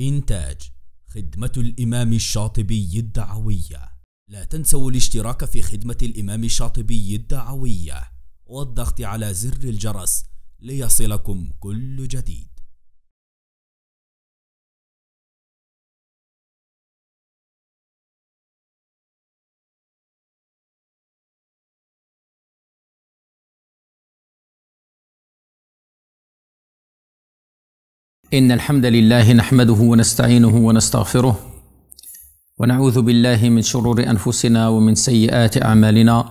إنتاج خدمة الإمام الشاطبي الدعوية لا تنسوا الاشتراك في خدمة الإمام الشاطبي الدعوية والضغط على زر الجرس ليصلكم كل جديد إن الحمد لله نحمده ونستعينه ونستغفره ونعوذ بالله من شرور أنفسنا ومن سيئات أعمالنا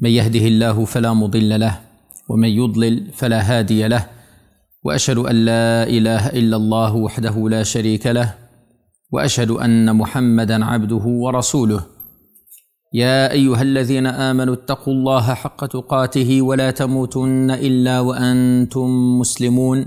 من يهده الله فلا مضل له ومن يضلل فلا هادي له وأشهد أن لا إله إلا الله وحده لا شريك له وأشهد أن محمدا عبده ورسوله يا ايها الذين امنوا اتقوا الله حق تقاته ولا تموتن الا وانتم مسلمون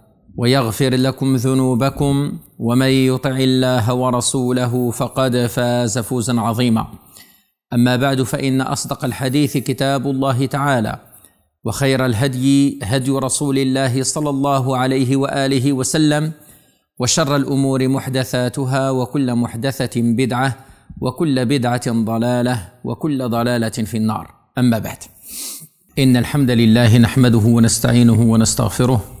ويغفر لكم ذنوبكم ومن يطع الله ورسوله فقد فاز فوزا عظيما اما بعد فان اصدق الحديث كتاب الله تعالى وخير الهدي هدي رسول الله صلى الله عليه واله وسلم وشر الامور محدثاتها وكل محدثه بدعه وكل بدعه ضلاله وكل ضلاله في النار اما بعد ان الحمد لله نحمده ونستعينه ونستغفره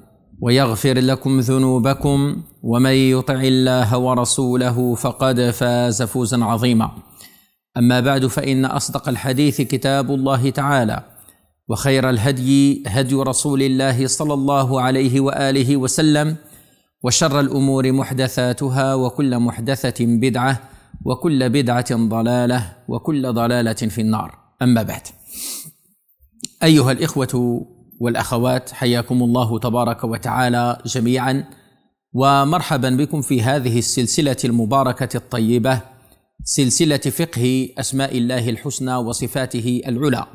ويغفر لكم ذنوبكم ومن يطع الله ورسوله فقد فاز فوزا عظيما اما بعد فان اصدق الحديث كتاب الله تعالى وخير الهدي هدي رسول الله صلى الله عليه واله وسلم وشر الامور محدثاتها وكل محدثه بدعه وكل بدعه ضلاله وكل ضلاله في النار اما بعد ايها الاخوه والاخوات حياكم الله تبارك وتعالى جميعا ومرحبا بكم في هذه السلسله المباركه الطيبه سلسله فقه اسماء الله الحسنى وصفاته العلى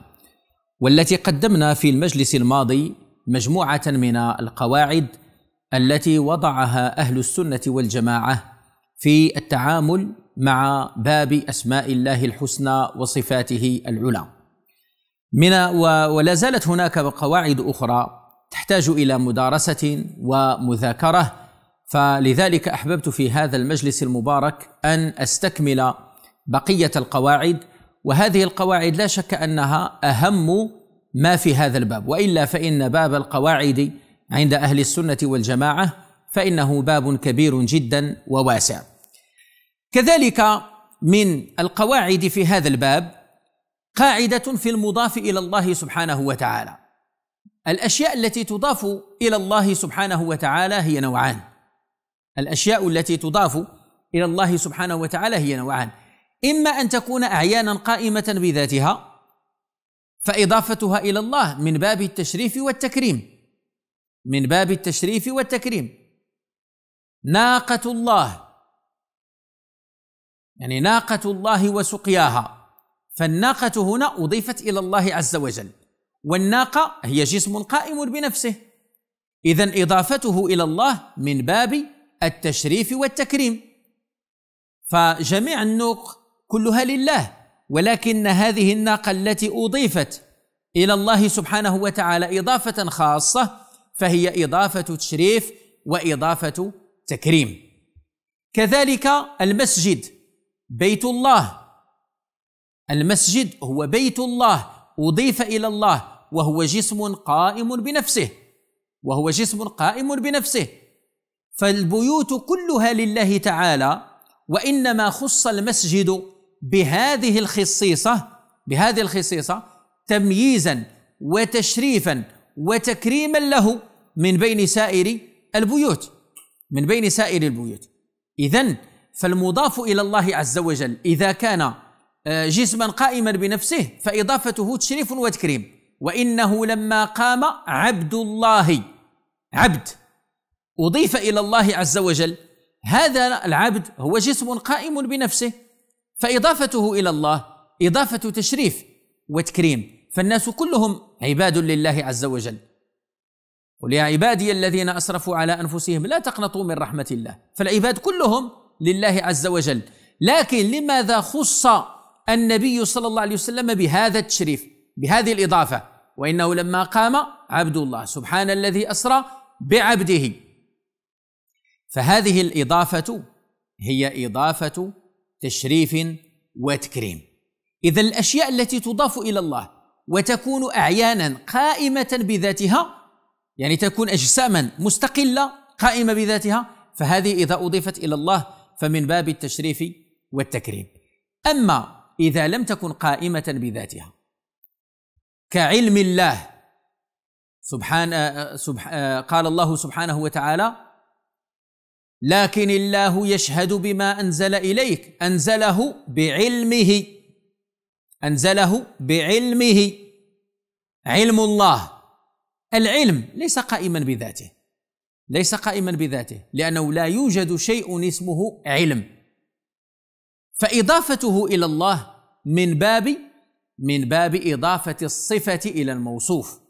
والتي قدمنا في المجلس الماضي مجموعه من القواعد التي وضعها اهل السنه والجماعه في التعامل مع باب اسماء الله الحسنى وصفاته العلى من ولا زالت هناك قواعد أخرى تحتاج إلى مدارسة ومذاكرة فلذلك أحببت في هذا المجلس المبارك أن أستكمل بقية القواعد وهذه القواعد لا شك أنها أهم ما في هذا الباب وإلا فإن باب القواعد عند أهل السنة والجماعة فإنه باب كبير جدا وواسع كذلك من القواعد في هذا الباب قاعده في المضاف الى الله سبحانه وتعالى الاشياء التي تضاف الى الله سبحانه وتعالى هي نوعان الاشياء التي تضاف الى الله سبحانه وتعالى هي نوعان اما ان تكون اعيانا قائمه بذاتها فاضافتها الى الله من باب التشريف والتكريم من باب التشريف والتكريم ناقه الله يعني ناقه الله وسقياها فالناقة هنا أضيفت إلى الله عز وجل والناقة هي جسم قائم بنفسه إذا إضافته إلى الله من باب التشريف والتكريم فجميع النوق كلها لله ولكن هذه الناقة التي أضيفت إلى الله سبحانه وتعالى إضافة خاصة فهي إضافة تشريف وإضافة تكريم كذلك المسجد بيت الله المسجد هو بيت الله أضيف إلى الله وهو جسم قائم بنفسه وهو جسم قائم بنفسه فالبيوت كلها لله تعالى وإنما خص المسجد بهذه الخصيصة بهذه الخصيصة تمييزا وتشريفا وتكريما له من بين سائر البيوت من بين سائر البيوت إذا فالمضاف إلى الله عز وجل إذا كان آه، جسما قائما بنفسه فإضافته تشريف وتكريم وإنه لما قام عبد الله عبد أضيف إلى الله عز وجل هذا العبد هو جسم قائم بنفسه فإضافته إلى الله إضافة تشريف وتكريم فالناس كلهم عباد لله عز وجل قل يا عبادي الذين أسرفوا على أنفسهم لا تقنطوا من رحمة الله فالعباد كلهم لله عز وجل لكن لماذا خص النبي صلى الله عليه وسلم بهذا التشريف بهذه الإضافة وإنه لما قام عبد الله سبحان الذي أسرى بعبده فهذه الإضافة هي إضافة تشريف وتكريم إذا الأشياء التي تضاف إلى الله وتكون أعيانا قائمة بذاتها يعني تكون أجساما مستقلة قائمة بذاتها فهذه إذا أضيفت إلى الله فمن باب التشريف والتكريم أما اذا لم تكن قائمه بذاتها كعلم الله سبحان قال الله سبحانه وتعالى لكن الله يشهد بما انزل اليك انزله بعلمه انزله بعلمه علم الله العلم ليس قائما بذاته ليس قائما بذاته لانه لا يوجد شيء اسمه علم فإضافته إلى الله من باب من باب إضافة الصفة إلى الموصوف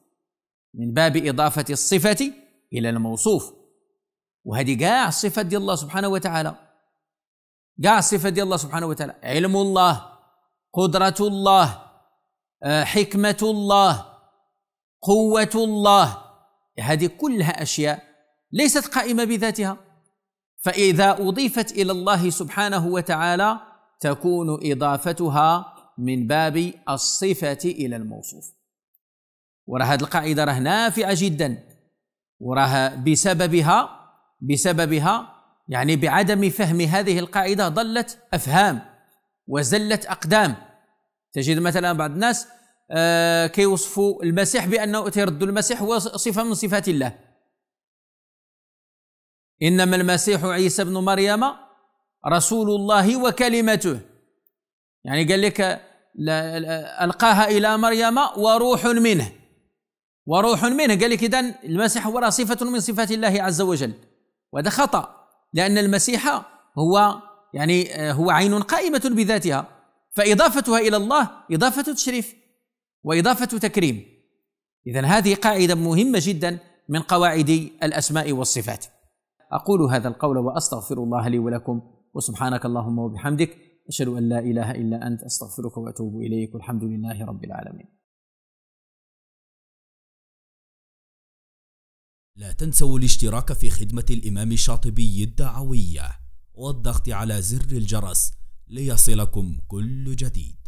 من باب إضافة الصفة إلى الموصوف وهذه قاع صفة ديال الله سبحانه وتعالى قاع صفة ديال الله سبحانه وتعالى علم الله قدرة الله آه، حكمة الله قوة الله هذه كلها أشياء ليست قائمة بذاتها فإذا أضيفت إلى الله سبحانه وتعالى تكون اضافتها من باب الصفه الى الموصوف وراه هذه القاعده راه نافعه جدا وراه بسببها بسببها يعني بعدم فهم هذه القاعده ضلت افهام وزلت اقدام تجد مثلا بعض الناس آه كيوصفوا المسيح بانه تيرد المسيح هو صفه من صفات الله انما المسيح عيسى بن مريم رسول الله وكلمته يعني قال لك ألقاها إلى مريم وروح منه وروح منه قال لك إذن المسيح هو صفة من صفات الله عز وجل وهذا خطأ لأن المسيح هو يعني هو عين قائمة بذاتها فإضافتها إلى الله إضافة تشريف وإضافة تكريم إذا هذه قاعدة مهمة جدا من قواعد الأسماء والصفات أقول هذا القول وأستغفر الله لي ولكم وسبحانك اللهم وبحمدك أشهد أن لا إله إلا أنت أستغفرك وأتوب إليك والحمد لله رب العالمين لا تنسوا الاشتراك في خدمة الإمام الشاطبي الدعوية والضغط على زر الجرس ليصلكم كل جديد